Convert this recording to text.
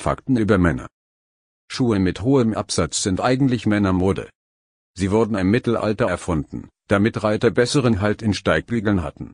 Fakten über Männer. Schuhe mit hohem Absatz sind eigentlich Männermode. Sie wurden im Mittelalter erfunden, damit Reiter besseren Halt in Steigbügeln hatten.